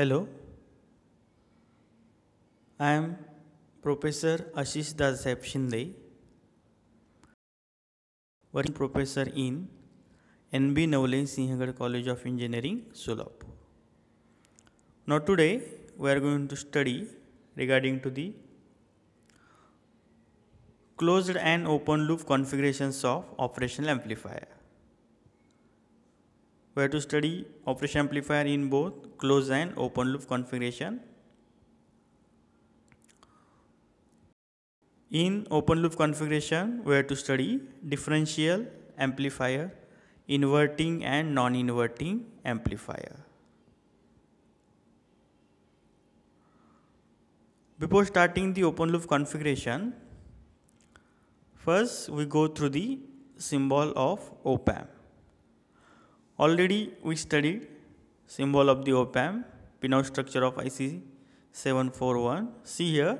Hello, I am Professor Ashish Dasep Shinde, working professor in NB Navle Sinhagar College of Engineering, Solapur. Now today we are going to study regarding to the closed and open loop configurations of operational amplifier we to study operation amplifier in both closed and open loop configuration. In open loop configuration, we to study differential amplifier, inverting and non-inverting amplifier. Before starting the open loop configuration, first we go through the symbol of op-amp. Already we studied symbol of the op-amp, pinout structure of IC 741. See here,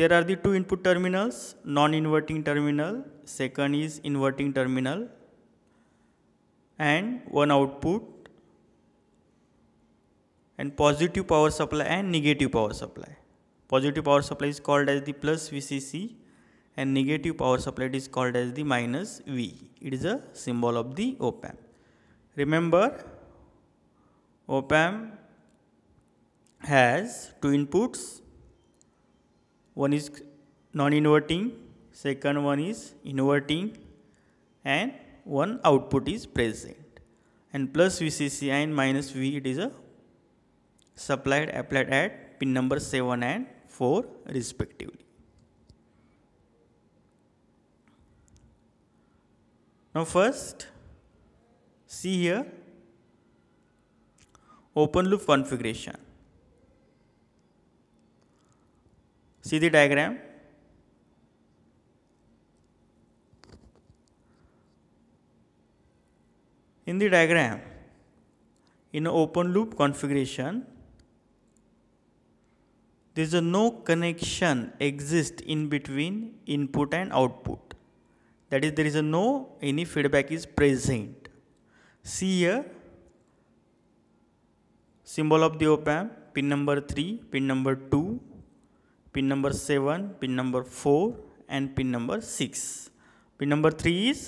there are the two input terminals, non-inverting terminal, second is inverting terminal and one output and positive power supply and negative power supply. Positive power supply is called as the plus VCC and negative power supply is called as the minus V. It is a symbol of the op-amp. Remember, op-amp has two inputs. One is non-inverting, second one is inverting and one output is present. And plus VCC and minus V it is a supplied applied at pin number 7 and 4 respectively. Now first, see here, open loop configuration. See the diagram. In the diagram, in open loop configuration, there is a no connection exist in between input and output that is there is no any feedback is present see here symbol of the op amp pin number 3 pin number 2 pin number 7 pin number 4 and pin number 6 pin number 3 is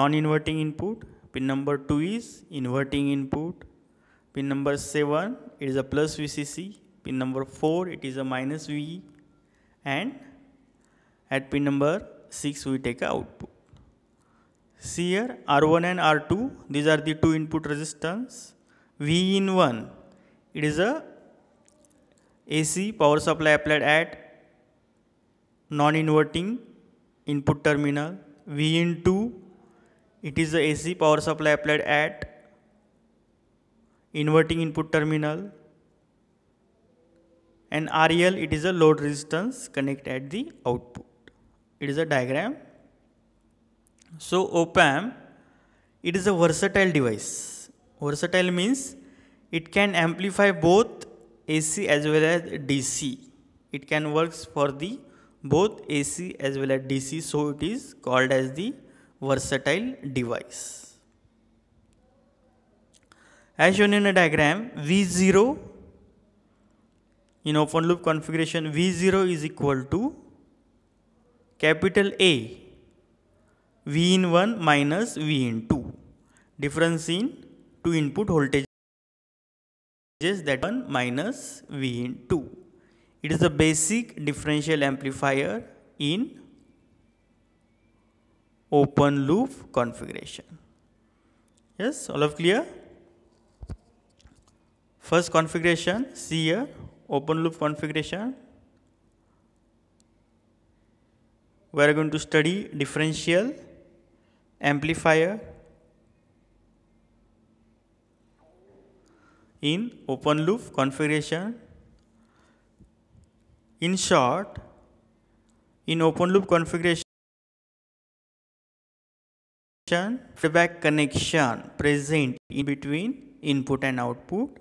non inverting input pin number 2 is inverting input pin number 7 it is a plus vcc pin number 4 it is a minus V, and at pin number 6 we take a output. See here R1 and R2 these are the two input resistance. V in 1 it is a AC power supply applied at non-inverting input terminal. V in 2 it is the AC power supply applied at inverting input terminal and RL it is a load resistance connected at the output it is a diagram so op amp it is a versatile device versatile means it can amplify both ac as well as dc it can works for the both ac as well as dc so it is called as the versatile device as shown in a diagram v0 in open loop configuration v0 is equal to capital A V in 1 minus V in 2 difference in two input voltage is that 1 minus V in 2 it is a basic differential amplifier in open loop configuration. Yes, all of clear? First configuration, see here, open loop configuration. we are going to study differential, amplifier in open loop configuration. In short, in open loop configuration, feedback connection present in between input and output.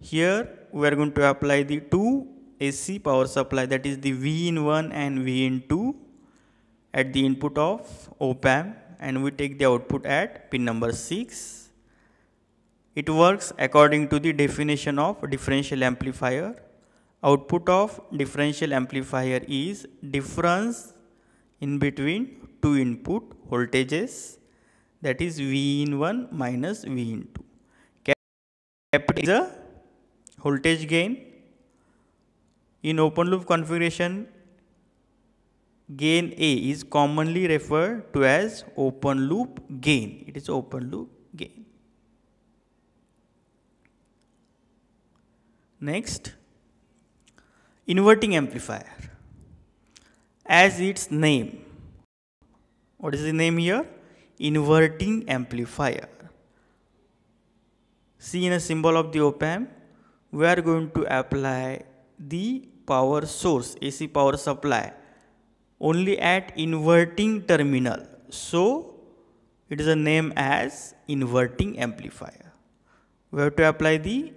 Here we are going to apply the two AC power supply that is the V in 1 and V in 2 at the input of op amp and we take the output at pin number 6. It works according to the definition of differential amplifier. Output of differential amplifier is difference in between two input voltages that is V in 1 minus V in 2. Capital is a voltage gain in open loop configuration, gain A is commonly referred to as open loop gain. It is open loop gain. Next, inverting amplifier. As its name, what is the name here? Inverting amplifier. See in a symbol of the op amp, we are going to apply the power source AC power supply only at inverting terminal. So it is a name as inverting amplifier. We have to apply the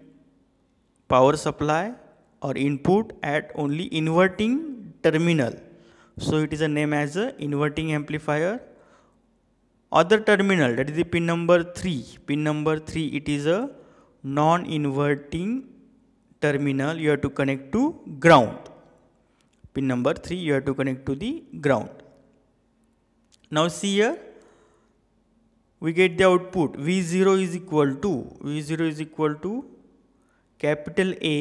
power supply or input at only inverting terminal. So it is a name as a inverting amplifier. Other terminal that is the pin number 3. Pin number 3 it is a non-inverting terminal you have to connect to ground pin number 3 you have to connect to the ground now see here we get the output v0 is equal to v0 is equal to capital A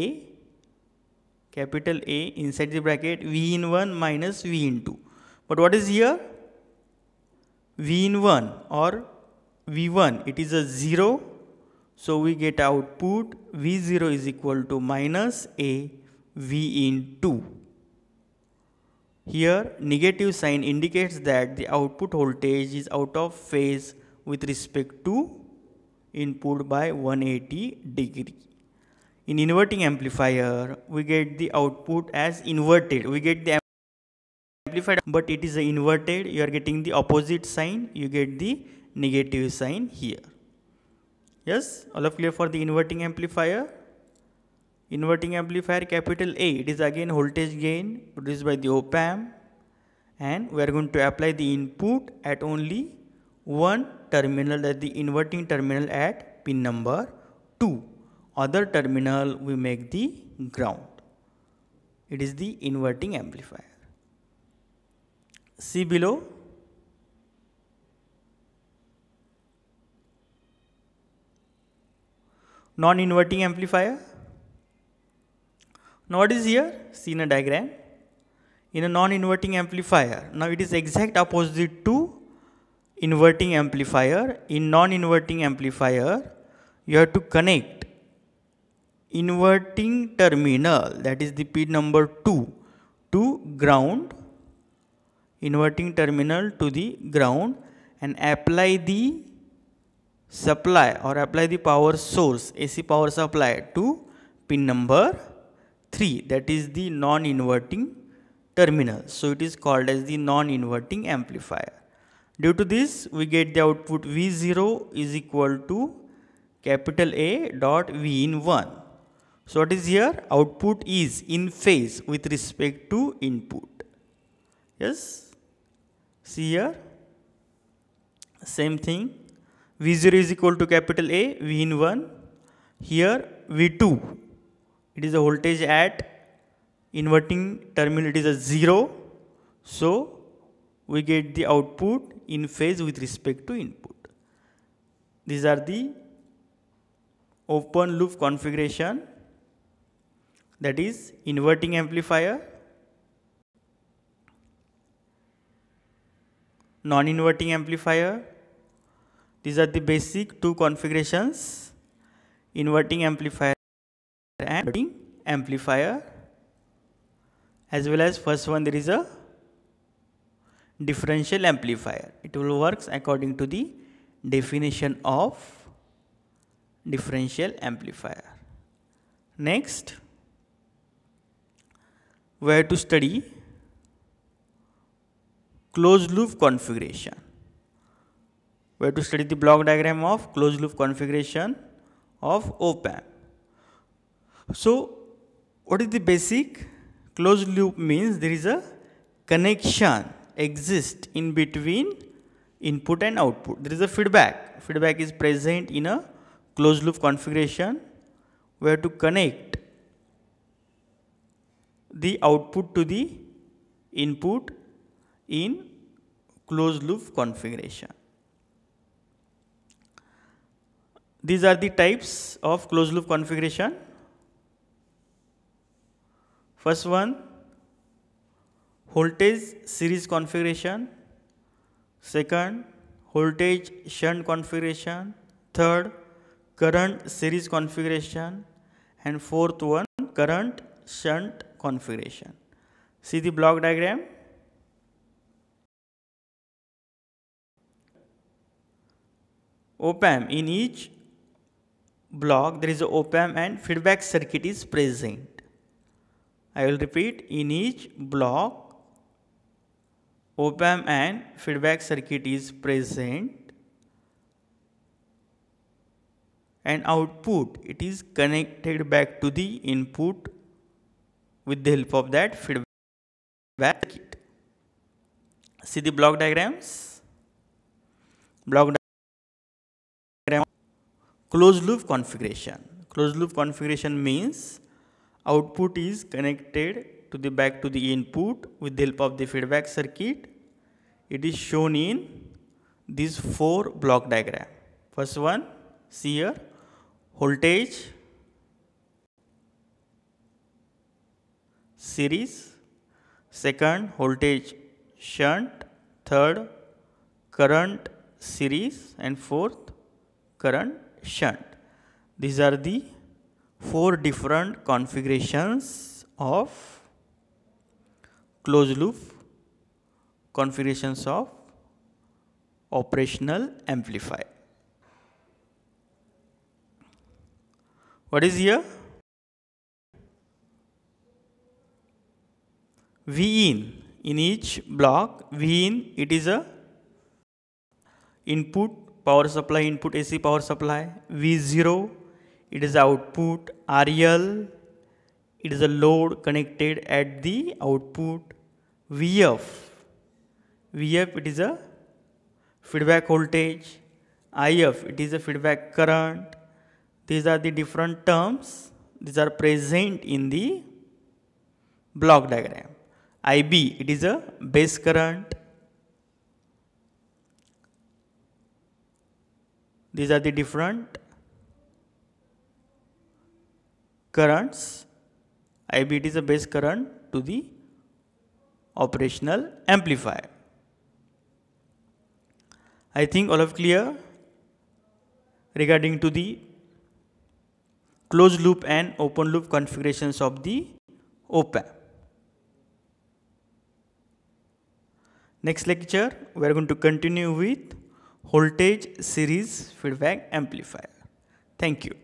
capital A inside the bracket v in 1 minus v in 2 but what is here v in 1 or v1 it is a 0 so we get output V0 is equal to minus A V in 2. Here negative sign indicates that the output voltage is out of phase with respect to input by 180 degree. In inverting amplifier, we get the output as inverted. We get the amplified, but it is inverted. You are getting the opposite sign. You get the negative sign here. Yes, all of clear for the inverting amplifier. Inverting amplifier capital A, it is again voltage gain produced by the op amp and we are going to apply the input at only one terminal at the inverting terminal at pin number 2. Other terminal we make the ground. It is the inverting amplifier. See below non-inverting amplifier. Now what is here? See in a diagram. In a non-inverting amplifier, now it is exact opposite to inverting amplifier. In non-inverting amplifier, you have to connect inverting terminal, that is the pin number 2, to ground, inverting terminal to the ground and apply the supply or apply the power source AC power supply to pin number 3 that is the non-inverting terminal. So it is called as the non-inverting amplifier. Due to this we get the output V0 is equal to capital A dot V in 1. So what is here? Output is in phase with respect to input. Yes, see here same thing V0 is equal to capital A, V in 1. Here V2, it is the voltage at inverting terminal, it is a 0. So we get the output in phase with respect to input. These are the open loop configuration that is inverting amplifier, non-inverting amplifier, these are the basic two configurations, inverting amplifier and inverting amplifier. As well as first one there is a differential amplifier. It will works according to the definition of differential amplifier. Next, where to study closed loop configuration we have to study the block diagram of closed loop configuration of opamp So what is the basic? Closed loop means there is a connection exists in between input and output. There is a feedback. Feedback is present in a closed loop configuration. We have to connect the output to the input in closed loop configuration. These are the types of closed loop configuration. First one, voltage series configuration. Second, voltage shunt configuration. Third, current series configuration. And fourth one, current shunt configuration. See the block diagram. Op amp in each block there is a op amp and feedback circuit is present. I will repeat in each block op amp and feedback circuit is present and output it is connected back to the input with the help of that feedback circuit. See the block diagrams. Block closed loop configuration. Closed loop configuration means output is connected to the back to the input with the help of the feedback circuit. It is shown in these four block diagram. First one, see here, voltage, series, second voltage shunt, third current series and fourth current shunt. These are the four different configurations of closed loop configurations of operational amplifier. What is here? V in in each block V in it is a input power supply input AC power supply V0 it is output RL it is a load connected at the output VF VF it is a feedback voltage IF it is a feedback current these are the different terms these are present in the block diagram IB it is a base current These are the different currents. IB is a base current to the operational amplifier. I think all of clear regarding to the closed loop and open loop configurations of the op-amp. Next lecture, we are going to continue with voltage series feedback amplifier. Thank you.